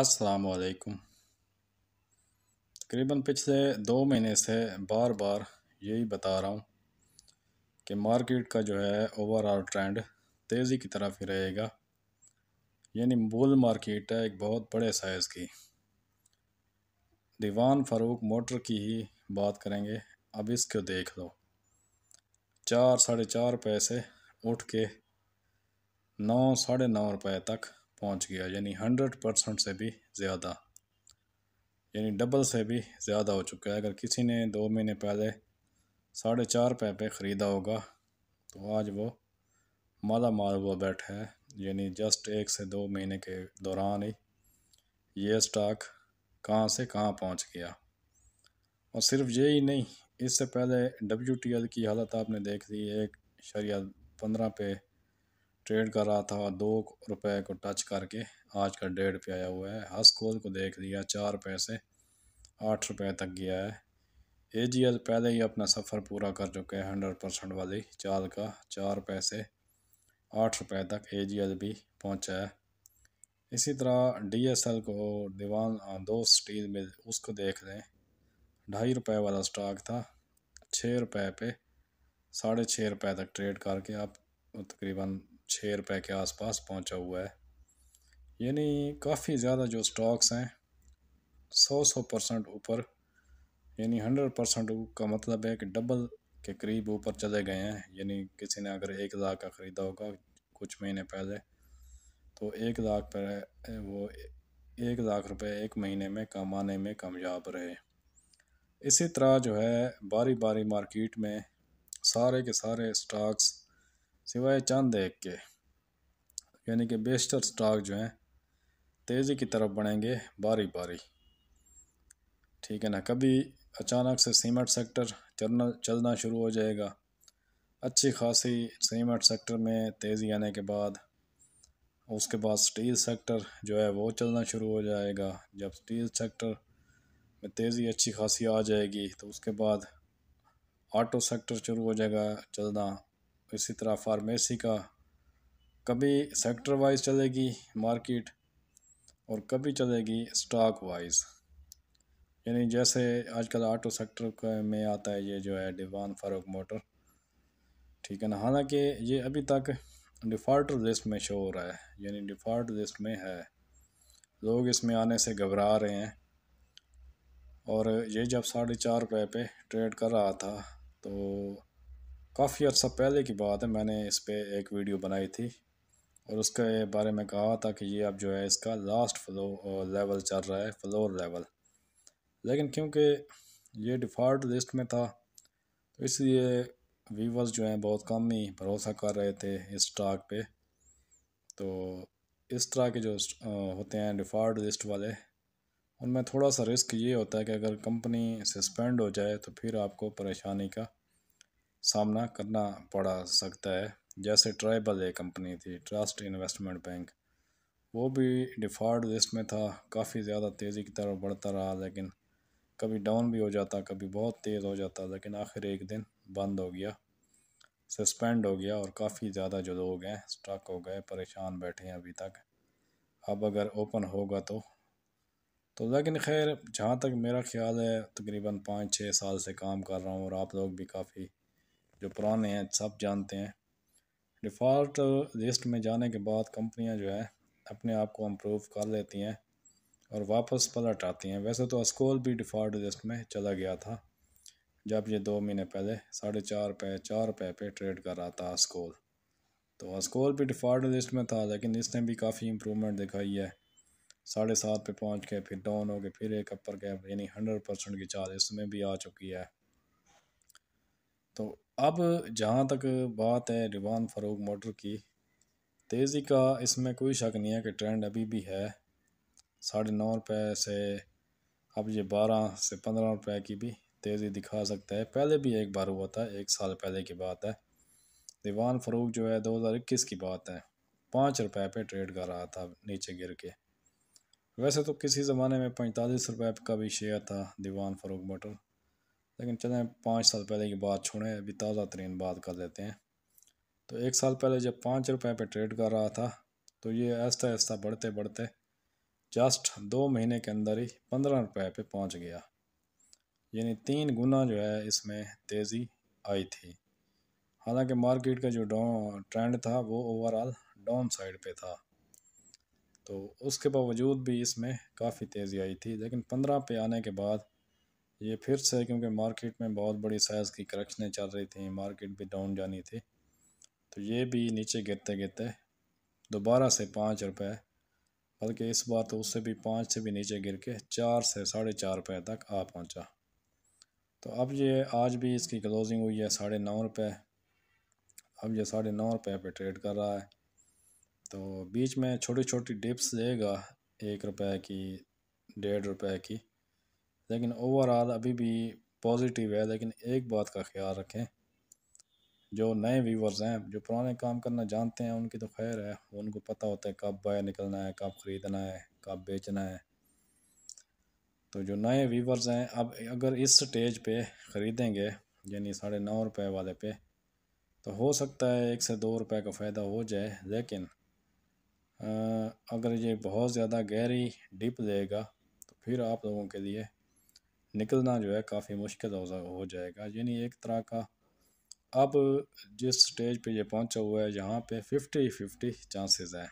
असलकुम तकरीबन पिछले दो महीने से बार बार यही बता रहा हूँ कि मार्केट का जो है ओवरऑल ट्रेंड तेज़ी की तरफ ही रहेगा यानी बुल मार्केट है एक बहुत बड़े साइज़ की दीवान फ़ारूक मोटर की ही बात करेंगे अब इसको देख लो चार साढ़े चार पैसे उठ के नौ साढ़े नौ रुपए तक पहुंच गया यानी हंड्रेड परसेंट से भी ज़्यादा यानी डबल से भी ज़्यादा हो चुका है अगर किसी ने दो महीने पहले साढ़े चार रुपये पे ख़रीदा होगा तो आज वो माला माल हुआ बैठा है यानी जस्ट एक से दो महीने के दौरान ही ये स्टॉक कहाँ से कहाँ पहुँच गया और सिर्फ ये ही नहीं इससे पहले डब्ल्यू की हालत आपने देख ली एक शरिया पंद्रह पे ट्रेड कर रहा था दो रुपए को टच करके आज का डेढ़ पे आया हुआ है हस कोल को देख लिया चार पैसे आठ रुपए तक गया है ए जी एल पहले ही अपना सफ़र पूरा कर चुके हैं हंड्रेड परसेंट वाली चाल का चार पैसे आठ रुपए तक ए जी एल भी पहुँचा है इसी तरह डी एस एल को दीवान दो स्टील मिल उसको देख लें ढाई रुपए वाला स्टॉक था छः रुपए पे साढ़े छः रुपये तक ट्रेड करके आप तकरीबन छः रुपए के आसपास पहुंचा हुआ है यानी काफ़ी ज़्यादा जो स्टॉक्स हैं सौ सौ परसेंट ऊपर यानी हंड्रेड परसेंट का मतलब है कि डबल के करीब ऊपर चले गए हैं यानी किसी ने अगर एक लाख का ख़रीदा होगा कुछ महीने पहले तो एक लाख पर वो एक लाख रुपए एक महीने में कमाने में कामयाब रहे इसी तरह जो है बारी बारी मार्केट में सारे के सारे स्टॉक्स सिवाय चंद एक के यानी कि बेस्टर स्टॉक जो हैं तेज़ी की तरफ बढ़ेंगे बारी बारी ठीक है ना कभी अचानक से सीमेंट सेक्टर चलना चलना शुरू हो जाएगा अच्छी खासी सीमेंट सेक्टर में तेज़ी आने के बाद उसके बाद स्टील सेक्टर जो है वो चलना शुरू हो जाएगा जब स्टील सेक्टर में तेज़ी अच्छी खासी आ जाएगी तो उसके बाद ऑटो सेक्टर शुरू हो जाएगा चलना इसी तरह फार्मेसी का कभी सेक्टर वाइज चलेगी मार्केट और कभी चलेगी स्टॉक वाइज यानी जैसे आजकल ऑटो सेक्टर में आता है ये जो है डिवान फारूक मोटर ठीक है ना हालांकि ये अभी तक डिफ़ॉल्ट लिस्ट में शो हो रहा है यानी डिफ़ॉल्ट लिस्ट में है लोग इसमें आने से घबरा रहे हैं और ये जब साढ़े चार रुपये पे ट्रेड कर रहा था तो काफ़ी अर्सा पहले की बात है मैंने इस पर एक वीडियो बनाई थी और उसके बारे में कहा था कि ये अब जो है इसका लास्ट फ्लो लेवल चल रहा है फ्लोर लेवल लेकिन क्योंकि ये डिफ़ॉल्ट लिस्ट में था तो इसलिए व्यूवर्स जो हैं बहुत कम ही भरोसा कर रहे थे इस स्टॉक पे तो इस तरह के जो होते हैं डिफ़ॉल्ट लिस्ट वाले उनमें थोड़ा सा रिस्क ये होता है कि अगर कंपनी सस्पेंड हो जाए तो फिर आपको परेशानी का सामना करना पड़ा सकता है जैसे ट्राइबल एक कंपनी थी ट्रस्ट इन्वेस्टमेंट बैंक वो भी डिफ़ॉल्ट लिस्ट में था काफ़ी ज़्यादा तेज़ी की तरफ बढ़ता रहा लेकिन कभी डाउन भी हो जाता कभी बहुत तेज़ हो जाता लेकिन आखिर एक दिन बंद हो गया सस्पेंड हो गया और काफ़ी ज़्यादा जो लोग हैं स्ट्रक हो गए परेशान बैठे हैं अभी तक अब अगर ओपन होगा तो तो लेकिन खैर जहाँ तक मेरा ख्याल है तकरीबन पाँच छः साल से काम कर रहा हूँ और आप लोग भी काफ़ी जो पुराने हैं सब जानते हैं डिफ़ॉल्ट लिस्ट में जाने के बाद कंपनियां जो है अपने आप को इम्प्रूव कर लेती हैं और वापस पलट आती हैं वैसे तो अस्कोल भी डिफ़ॉल्ट लिस्ट में चला गया था जब ये दो महीने पहले साढ़े चार रुपये चार रुपये पे ट्रेड कर रहा था अस्कोल तो अस्कोल भी डिफ़ॉल्ट लिस्ट में था लेकिन इसने भी काफ़ी इम्प्रूवमेंट दिखाई है साढ़े सात पे पहुंच के फिर डाउन हो गए फिर एक अपर गैप यानी हंड्रेड परसेंट की चार्ज इसमें भी आ चुकी है तो अब जहाँ तक बात है रिवान फरोग मोटर की तेज़ी का इसमें कोई शक नहीं है कि ट्रेंड अभी भी है साढ़े नौ रुपये से अब ये बारह से पंद्रह रुपए की भी तेज़ी दिखा सकता है पहले भी एक बार हुआ था एक साल पहले की बात है रिवान फरूक जो है दो हज़ार इक्कीस की बात है पाँच रुपए पे ट्रेड कर रहा था नीचे गिर के वैसे तो किसी ज़माने में पैंतालीस रुपये का भी शेयर था दीवान फरूक मोटर लेकिन चलें पाँच साल पहले की बात छोड़ें अभी ताज़ा तरीन बात कर लेते हैं तो एक साल पहले जब पाँच रुपये पे ट्रेड कर रहा था तो ये ऐसा ऐसा बढ़ते बढ़ते जस्ट दो महीने के अंदर ही पंद्रह रुपये पे पहुंच गया यानी तीन गुना जो है इसमें तेज़ी आई थी हालांकि मार्केट का जो डाउन ट्रेंड था वो ओवरऑल डाउन साइड पे था तो उसके बावजूद भी इसमें काफ़ी तेज़ी आई थी लेकिन पंद्रह पे आने के बाद ये फिर से क्योंकि मार्केट में बहुत बड़ी साइज़ की करक्शनें चल रही थी मार्केट भी डाउन जानी थी तो ये भी नीचे गिरते गिरते दोबारा से पाँच रुपये बल्कि इस बार तो उससे भी पाँच से भी नीचे गिर के चार से साढ़े चार रुपये तक आ पहुंचा तो अब ये आज भी इसकी क्लोजिंग हुई है साढ़े नौ रुपये अब ये साढ़े नौ रुपये पर ट्रेड कर रहा है तो बीच में छोटी छोटी डिप्स देगा एक रुपये की डेढ़ रुपए की लेकिन ओवरऑल अभी भी पॉजिटिव है लेकिन एक बात का ख्याल रखें जो नए व्यूवर्स हैं जो पुराने काम करना जानते हैं उनकी तो खैर है उनको पता होता है कब बाय निकलना है कब ख़रीदना है कब बेचना है तो जो नए व्यूवर्स हैं अब अगर इस स्टेज पे ख़रीदेंगे यानी साढ़े नौ रुपये वाले पे तो हो सकता है एक से दो रुपये का फ़ायदा हो जाए लेकिन अगर ये बहुत ज़्यादा गहरी डिप लेगा तो फिर आप लोगों के लिए निकलना जो है काफ़ी मुश्किल हो जाएगा यानी एक तरह का अब जिस स्टेज पे ये पहुंचा हुआ है यहाँ पे फिफ्टी फिफ्टी चांसेस हैं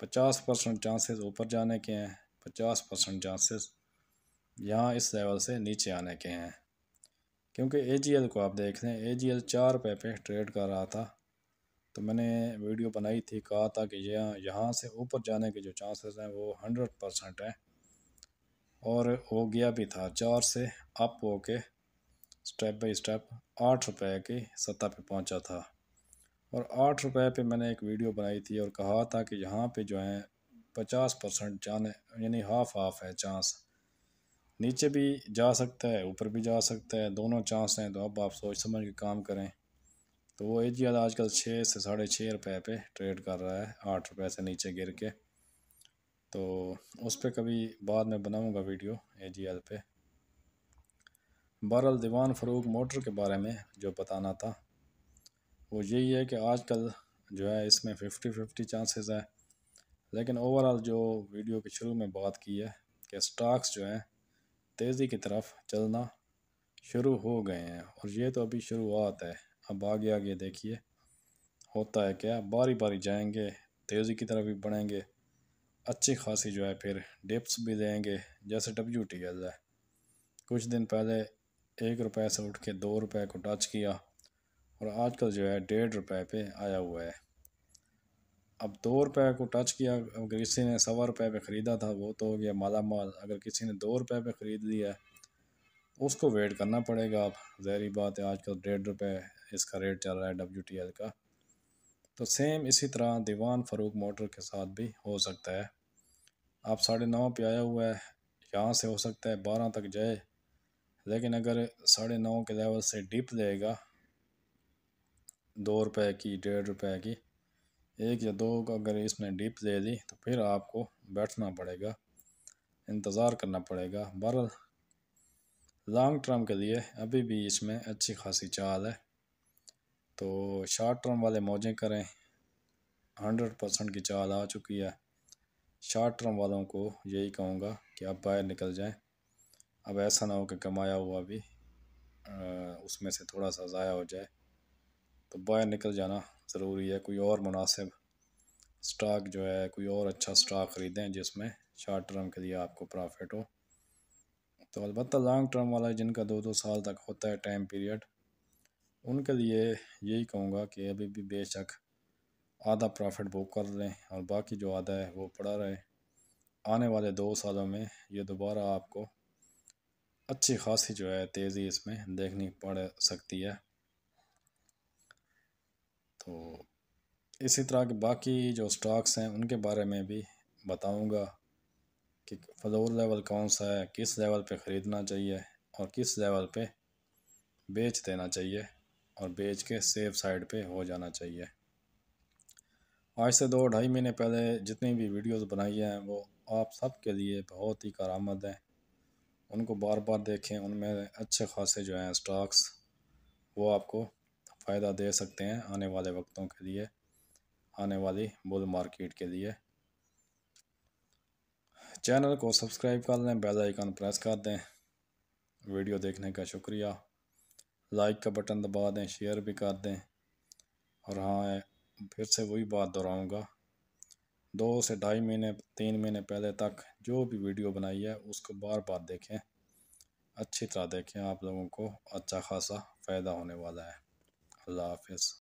पचास परसेंट चांसेस ऊपर जाने के हैं पचास परसेंट चांसेस यहाँ इस लेवल से नीचे आने के हैं क्योंकि ए को आप देख लें ए जी एल चार रुपये पे ट्रेड कर रहा था तो मैंने वीडियो बनाई थी कहा था कि यहाँ यहाँ से ऊपर जाने के जो चांसेस हैं वो हंड्रेड परसेंट हैं और हो गया भी था चार से अप होके स्टेप बाय स्टेप आठ रुपए की सतह पे पहुंचा था और आठ रुपए पे मैंने एक वीडियो बनाई थी और कहा था कि यहाँ पे जो है पचास परसेंट जाने यानी हाफ हाफ है चांस नीचे भी जा सकता है ऊपर भी जा सकता है दोनों चांस हैं तो अब आप सोच समझ के काम करें तो वो एजियल आजकल छः से साढ़े छः रुपये पे ट्रेड कर रहा है आठ रुपये से नीचे गिर के तो उस पर कभी बाद में बनाऊंगा वीडियो ए जी एल पे बहरल दीवान फरूक मोटर के बारे में जो बताना था वो यही है कि आजकल जो है इसमें फिफ्टी फिफ्टी चांसेस है लेकिन ओवरऑल जो वीडियो के शुरू में बात की है कि स्टॉक्स जो हैं तेज़ी की तरफ चलना शुरू हो गए हैं और ये तो अभी शुरुआत है अब आगे आगे देखिए होता है क्या बारी बारी जाएंगे तेज़ी की तरफ भी बढ़ेंगे अच्छी खासी जो है फिर डिप्स भी देंगे जैसे डब्ल्यू टी एल है कुछ दिन पहले एक रुपए से उठ के दो रुपए को टच किया और आजकल जो है डेढ़ रुपए पे आया हुआ है अब दो रुपये को टच किया अगर किसी ने सवा रुपए पे ख़रीदा था वो तो हो गया माला माल अगर किसी ने दो रुपए पे ख़रीद लिया उसको वेट करना पड़ेगा अब जहरी बात है आजकल डेढ़ रुपये इसका रेट चल रहा है डब्ल्यू टी एल का तो सेम इसी तरह दीवान फरूक मोटर के साथ भी हो सकता है आप साढ़े नौ पे आया हुआ है यहाँ से हो सकता है बारह तक जाए लेकिन अगर साढ़े नौ के लेवल से डिप देगा दो रुपए की डेढ़ रुपए की एक या दो अगर इसने डिप दे दी तो फिर आपको बैठना पड़ेगा इंतज़ार करना पड़ेगा बहरहाल लॉन्ग टर्म के लिए अभी भी इसमें अच्छी खासी चाल है तो शॉर्ट टर्म वाले मौजें करें हंड्रेड परसेंट की चाल आ चुकी है शॉर्ट टर्म वालों को यही कहूँगा कि आप बाहर निकल जाएं अब ऐसा ना हो कि कमाया हुआ भी उसमें से थोड़ा सा ज़ाया हो जाए तो बाहर निकल जाना ज़रूरी है कोई और मुनासिब स्टॉक जो है कोई और अच्छा स्टॉक ख़रीदें जिसमें शॉर्ट टर्म के लिए आपको प्रॉफिट हो तो अलबत् लॉन्ग टर्म वाला जिनका दो दो साल तक होता है टाइम पीरियड उनके लिए यही कहूँगा कि अभी भी बेशक आधा प्रॉफिट बुक कर लें और बाकी जो आधा है वो पड़ा रहे आने वाले दो सालों में ये दोबारा आपको अच्छी खासी जो है तेज़ी इसमें देखनी पड़ सकती है तो इसी तरह के बाकी जो स्टॉक्स हैं उनके बारे में भी बताऊंगा कि फ्लोर लेवल कौन सा है किस लेवल पे ख़रीदना चाहिए और किस लेवल पे बेच देना चाहिए और बेच के सेफ साइड पे हो जाना चाहिए आज से दो ढाई महीने पहले जितनी भी वीडियोस बनाई हैं वो आप सब के लिए बहुत ही कारामद हैं उनको बार बार देखें उनमें अच्छे खासे जो हैं स्टॉक्स वो आपको फ़ायदा दे सकते हैं आने वाले वक्तों के लिए आने वाली बुल मार्केट के लिए चैनल को सब्सक्राइब कर लें बेल आइकन प्रेस कर दें वीडियो देखने का शुक्रिया लाइक का बटन दबा दें शेयर भी कर दें और हाँ फिर से वही बात दोहराऊँगा दो से ढाई महीने तीन महीने पहले तक जो भी वीडियो बनाई है उसको बार बार देखें अच्छी तरह देखें आप लोगों को अच्छा खासा फ़ायदा होने वाला है अल्लाह हाफिज़